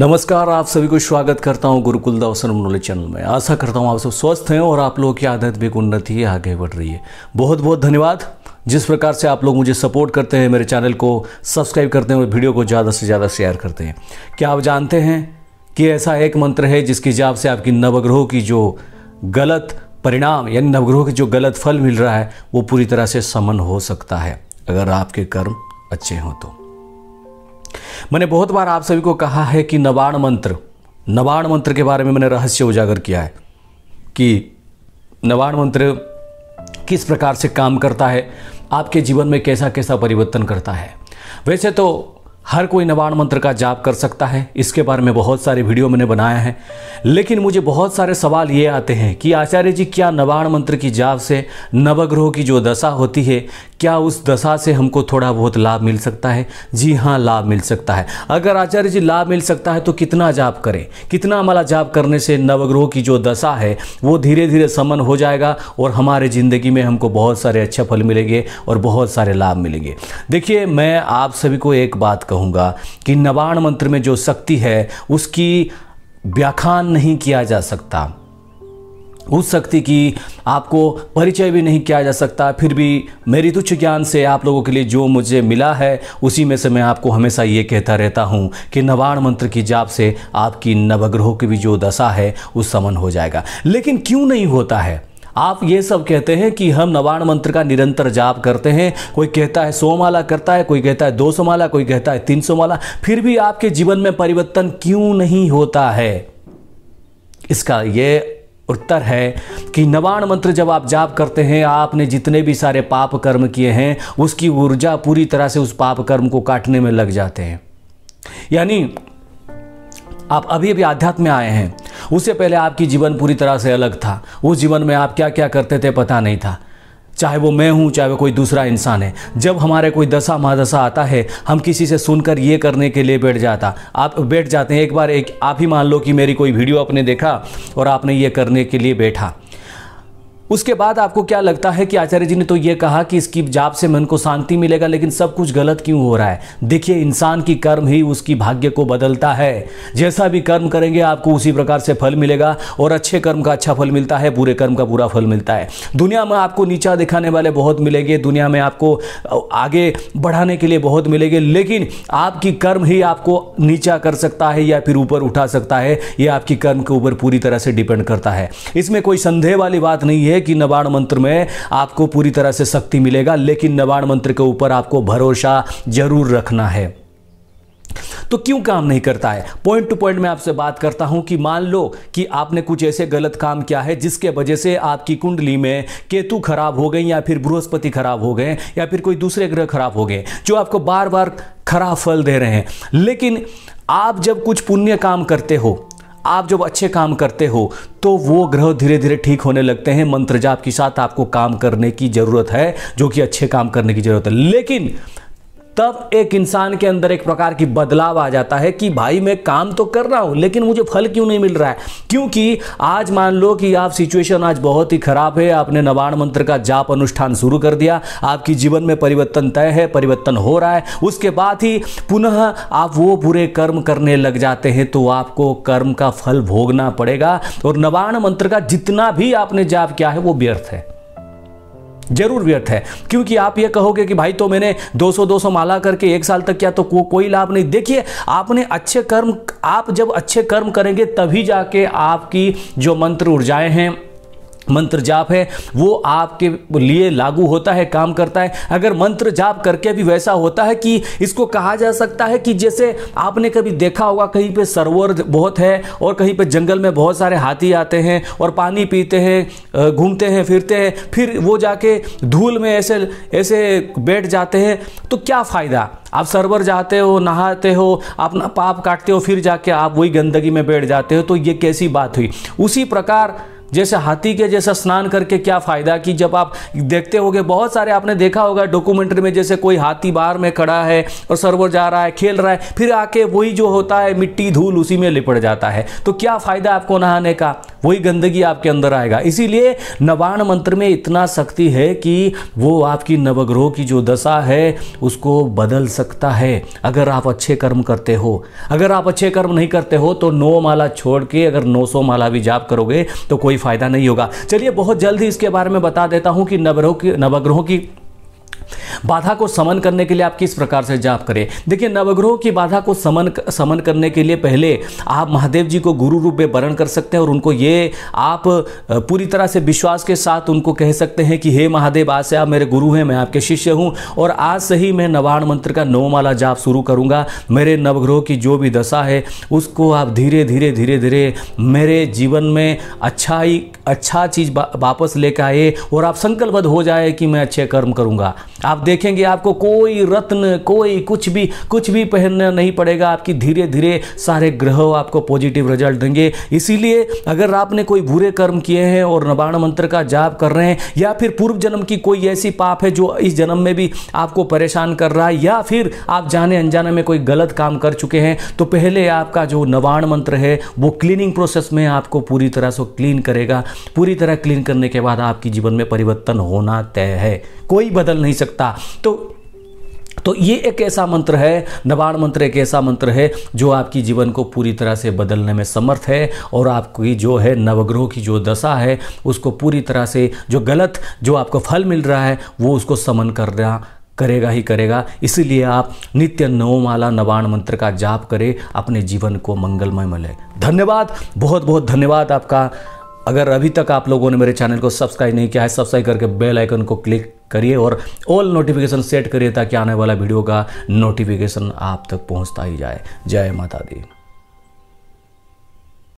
नमस्कार आप सभी को स्वागत करता हूं गुरुकुल दवसन मनोली चैनल में आशा करता हूं आप सब स्वस्थ हैं और आप लोगों की आदत भी उन्नति आगे बढ़ रही है बहुत बहुत धन्यवाद जिस प्रकार से आप लोग मुझे सपोर्ट करते हैं मेरे चैनल को सब्सक्राइब करते हैं और वीडियो को ज़्यादा से ज़्यादा शेयर करते हैं क्या आप जानते हैं कि ऐसा एक मंत्र है जिसकी जाप से आपकी नवग्रहों की जो गलत परिणाम यानी नवग्रहों के जो गलत फल मिल रहा है वो पूरी तरह से समन हो सकता है अगर आपके कर्म अच्छे हों तो मैंने बहुत बार आप सभी को कहा है कि नवाण मंत्र नवाण मंत्र के बारे में मैंने रहस्य उजागर किया है कि नवाण मंत्र किस प्रकार से काम करता है आपके जीवन में कैसा कैसा परिवर्तन करता है वैसे तो हर कोई नवाण मंत्र का जाप कर सकता है इसके बारे में बहुत सारे वीडियो मैंने बनाया है लेकिन मुझे बहुत सारे सवाल ये आते हैं कि आचार्य जी क्या नवाण मंत्र की जाप से नवग्रह की जो दशा होती है क्या उस दशा से हमको थोड़ा बहुत लाभ मिल सकता है जी हाँ लाभ मिल सकता है अगर आचार्य जी लाभ मिल सकता है तो कितना जाप करें कितना हमारा जाप करने से नवग्रह की जो दशा है वो धीरे धीरे समन हो जाएगा और हमारे ज़िंदगी में हमको बहुत सारे अच्छे फल मिलेंगे और बहुत सारे लाभ मिलेंगे देखिए मैं आप सभी को एक बात कहूँ कहूँगा कि नवाण मंत्र में जो शक्ति है उसकी व्याख्यान नहीं किया जा सकता उस शक्ति की आपको परिचय भी नहीं किया जा सकता फिर भी मेरी तुच्छ ज्ञान से आप लोगों के लिए जो मुझे मिला है उसी में से मैं आपको हमेशा ये कहता रहता हूँ कि नवाण मंत्र की जाप से आपकी नवग्रहों की भी जो दशा है वो समन हो जाएगा लेकिन क्यों नहीं होता है आप ये सब कहते हैं कि हम नवाण मंत्र का निरंतर जाप करते हैं कोई कहता है सौ माला करता है कोई कहता है दो सौ माला कोई कहता है तीन सौ माला फिर भी आपके जीवन में परिवर्तन क्यों नहीं होता है इसका ये उत्तर है कि नवाण मंत्र जब आप जाप करते हैं आपने जितने भी सारे पाप कर्म किए हैं उसकी ऊर्जा पूरी तरह से उस पाप कर्म को काटने में लग जाते हैं यानी आप अभी अभी आध्यात्म में आए हैं उससे पहले आपकी जीवन पूरी तरह से अलग था उस जीवन में आप क्या क्या करते थे पता नहीं था चाहे वो मैं हूँ चाहे वो कोई दूसरा इंसान है जब हमारे कोई दशा महादशा आता है हम किसी से सुनकर ये करने के लिए बैठ जाता आप बैठ जाते हैं एक बार एक आप ही मान लो कि मेरी कोई वीडियो आपने देखा और आपने ये करने के लिए बैठा उसके बाद आपको क्या लगता है कि आचार्य जी ने तो ये कहा कि इसकी जाप से मन को शांति मिलेगा लेकिन सब कुछ गलत क्यों हो रहा है देखिए इंसान की कर्म ही उसकी भाग्य को बदलता है जैसा भी कर्म करेंगे आपको उसी प्रकार से फल मिलेगा और अच्छे कर्म का अच्छा फल मिलता है बुरे कर्म का बुरा फल मिलता है दुनिया में आपको नीचा दिखाने वाले बहुत मिलेंगे दुनिया में आपको आगे बढ़ाने के लिए बहुत मिलेंगे लेकिन आपकी कर्म ही आपको नीचा कर सकता है या फिर ऊपर उठा सकता है ये आपकी कर्म के ऊपर पूरी तरह से डिपेंड करता है इसमें कोई संदेह वाली बात नहीं है है कि नवाण मंत्र में आपको पूरी तरह से शक्ति मिलेगा लेकिन नवाण मंत्र के ऊपर आपको भरोसा जरूर रखना है तो क्यों काम नहीं करता है पॉइंट टू पॉइंट मैं आपसे बात करता हूं कि मान लो कि आपने कुछ ऐसे गलत काम किया है जिसके वजह से आपकी कुंडली में केतु खराब हो गई या फिर बृहस्पति खराब हो गए या फिर कोई दूसरे ग्रह खराब हो गए जो आपको बार बार खराब फल दे रहे हैं लेकिन आप जब कुछ पुण्य काम करते हो आप जब अच्छे काम करते हो तो वो ग्रह धीरे धीरे ठीक होने लगते हैं मंत्र जाप के साथ आपको काम करने की ज़रूरत है जो कि अच्छे काम करने की ज़रूरत है लेकिन तब एक इंसान के अंदर एक प्रकार की बदलाव आ जाता है कि भाई मैं काम तो कर रहा हूँ लेकिन मुझे फल क्यों नहीं मिल रहा है क्योंकि आज मान लो कि आप सिचुएशन आज बहुत ही खराब है आपने नवाण मंत्र का जाप अनुष्ठान शुरू कर दिया आपकी जीवन में परिवर्तन तय है परिवर्तन हो रहा है उसके बाद ही पुनः आप वो बुरे कर्म करने लग जाते हैं तो आपको कर्म का फल भोगना पड़ेगा और नवाण मंत्र का जितना भी आपने जाप किया है वो व्यर्थ है जरूर व्यर्थ है क्योंकि आप ये कहोगे कि भाई तो मैंने 200-200 माला करके एक साल तक किया तो को, कोई लाभ नहीं देखिए आपने अच्छे कर्म आप जब अच्छे कर्म करेंगे तभी जाके आपकी जो मंत्र ऊर्जाएं हैं मंत्र जाप है वो आपके लिए लागू होता है काम करता है अगर मंत्र जाप करके भी वैसा होता है कि इसको कहा जा सकता है कि जैसे आपने कभी देखा होगा कहीं पे सरोवर बहुत है और कहीं पे जंगल में बहुत सारे हाथी आते हैं और पानी पीते हैं घूमते हैं फिरते हैं फिर वो जाके धूल में ऐसे ऐसे बैठ जाते हैं तो क्या फ़ायदा आप सरवर जाते हो नहाते हो अपना पाप काटते हो फिर जाके आप वही गंदगी में बैठ जाते हो तो ये कैसी बात हुई उसी प्रकार जैसे हाथी के जैसा स्नान करके क्या फ़ायदा कि जब आप देखते होगे बहुत सारे आपने देखा होगा डॉक्यूमेंट्री में जैसे कोई हाथी बाहर में खड़ा है और सर्वर जा रहा है खेल रहा है फिर आके वही जो होता है मिट्टी धूल उसी में लिपट जाता है तो क्या फ़ायदा आपको नहाने का वही गंदगी आपके अंदर आएगा इसीलिए नवाण मंत्र में इतना शक्ति है कि वो आपकी नवग्रह की जो दशा है उसको बदल सकता है अगर आप अच्छे कर्म करते हो अगर आप अच्छे कर्म नहीं करते हो तो नौ माला छोड़ के अगर नौ सौ माला भी जाप करोगे तो कोई फायदा नहीं होगा चलिए बहुत जल्द ही इसके बारे में बता देता हूँ कि नवग्रहों की नवग्रहों की बाधा को समन करने के लिए आप किस प्रकार से जाप करें देखिए नवग्रह की बाधा को समन समन करने के लिए पहले आप महादेव जी को गुरु रूप में वरण कर सकते हैं और उनको ये आप पूरी तरह से विश्वास के साथ उनको कह सकते हैं कि हे महादेव आज से आप मेरे गुरु हैं मैं आपके शिष्य हूँ और आज से ही मैं नवाण मंत्र का नवमाला जाप शुरू करूँगा मेरे नवग्रहों की जो भी दशा है उसको आप धीरे धीरे धीरे धीरे मेरे जीवन में अच्छाई अच्छा चीज़ वापस लेकर आए और आप संकल्पबद्ध हो जाए कि मैं अच्छे कर्म करूँगा आप देखेंगे आपको कोई रत्न कोई कुछ भी कुछ भी पहनना नहीं पड़ेगा आपकी धीरे धीरे सारे ग्रह आपको पॉजिटिव रिजल्ट देंगे इसीलिए अगर आपने कोई बुरे कर्म किए हैं और नवाण मंत्र का जाप कर रहे हैं या फिर पूर्व जन्म की कोई ऐसी पाप है जो इस जन्म में भी आपको परेशान कर रहा है या फिर आप जाने अनजाने में कोई गलत काम कर चुके हैं तो पहले आपका जो नवाण मंत्र है वो क्लीनिंग प्रोसेस में आपको पूरी तरह से क्लीन करेगा पूरी तरह क्लीन करने के बाद आपकी जीवन में परिवर्तन होना तय है कोई बदल नहीं सकता तो तो ये एक ऐसा मंत्र है नवाण मंत्र एक ऐसा मंत्र है जो आपकी जीवन को पूरी तरह से बदलने में समर्थ है और आपकी जो है नवग्रह की जो दशा है उसको पूरी तरह से जो गलत जो आपको फल मिल रहा है वो उसको समन करना करेगा ही करेगा इसीलिए आप नित्य नवमाला नवाण मंत्र का जाप करें अपने जीवन को मंगलमय मिले धन्यवाद बहुत बहुत धन्यवाद आपका अगर अभी तक आप लोगों ने मेरे चैनल को सब्सक्राइब नहीं किया है सब्सक्राइब करके बेल आइकन को क्लिक करिए और ऑल नोटिफिकेशन सेट करिए ताकि आने वाला वीडियो का नोटिफिकेशन आप तक पहुंचता ही जाए जय माता दी